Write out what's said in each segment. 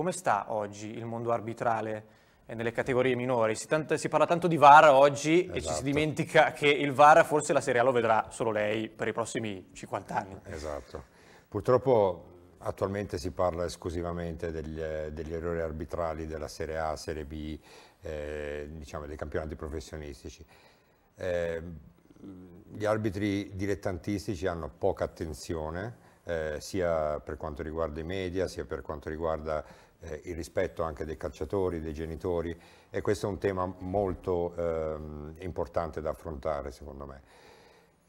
Come sta oggi il mondo arbitrale eh, nelle categorie minori? Si, tanto, si parla tanto di VAR oggi esatto. e ci si esatto. dimentica che il VAR forse la Serie A lo vedrà solo lei per i prossimi 50 anni. Esatto. Purtroppo attualmente si parla esclusivamente degli, eh, degli errori arbitrali della Serie A, Serie B, eh, diciamo dei campionati professionistici. Eh, gli arbitri dilettantistici hanno poca attenzione eh, sia per quanto riguarda i media, sia per quanto riguarda eh, il rispetto anche dei calciatori, dei genitori e questo è un tema molto ehm, importante da affrontare secondo me.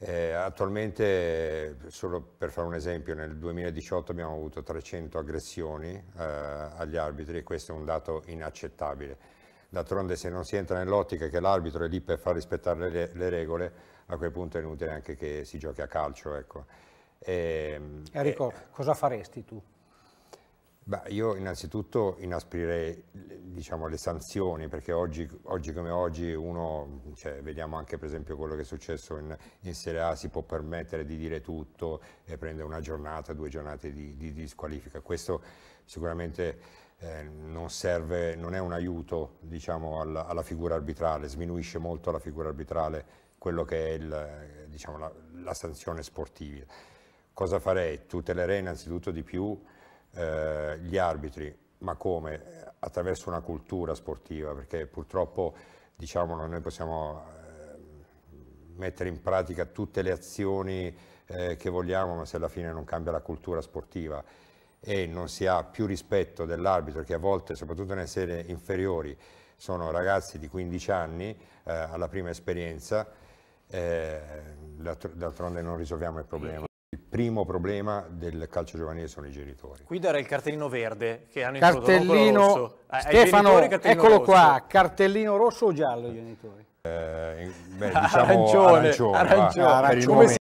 Eh, attualmente, solo per fare un esempio, nel 2018 abbiamo avuto 300 aggressioni eh, agli arbitri e questo è un dato inaccettabile. D'altronde se non si entra nell'ottica che l'arbitro è lì per far rispettare le, le, regole, a quel punto è inutile anche che si giochi a calcio. Ecco. Ehm, eh, Enrico, eh, cosa faresti tu? Beh, io innanzitutto inasprirei diciamo, le sanzioni, perché oggi, oggi come oggi uno, cioè, vediamo anche per esempio quello che è successo in, in Serie A, si può permettere di dire tutto e prendere una giornata, due giornate di, di disqualifica. Questo sicuramente eh, non, serve, non è un aiuto diciamo, alla, alla, figura arbitrale, sminuisce molto la figura arbitrale quello che è il, diciamo, la, la sanzione sportiva. Cosa farei? Tutelerei innanzitutto di più eh, gli arbitri, ma come? Attraverso una cultura sportiva, perché purtroppo diciamo, noi possiamo eh, mettere in pratica tutte le azioni eh, che vogliamo, ma se alla fine non cambia la cultura sportiva e non si ha più rispetto dell'arbitro, che a volte, soprattutto nelle serie inferiori, sono ragazzi di 15 anni eh, alla prima esperienza, eh, d'altronde non risolviamo il problema. Il primo problema del calcio giovanile sono i genitori. Qui era il cartellino verde che hanno cartellino... rosso. Eh, Stefano, cartellino eccolo rosso. qua, cartellino rosso o giallo i genitori? Eh, beh, diciamo arancione, arancione, arancione, arancione.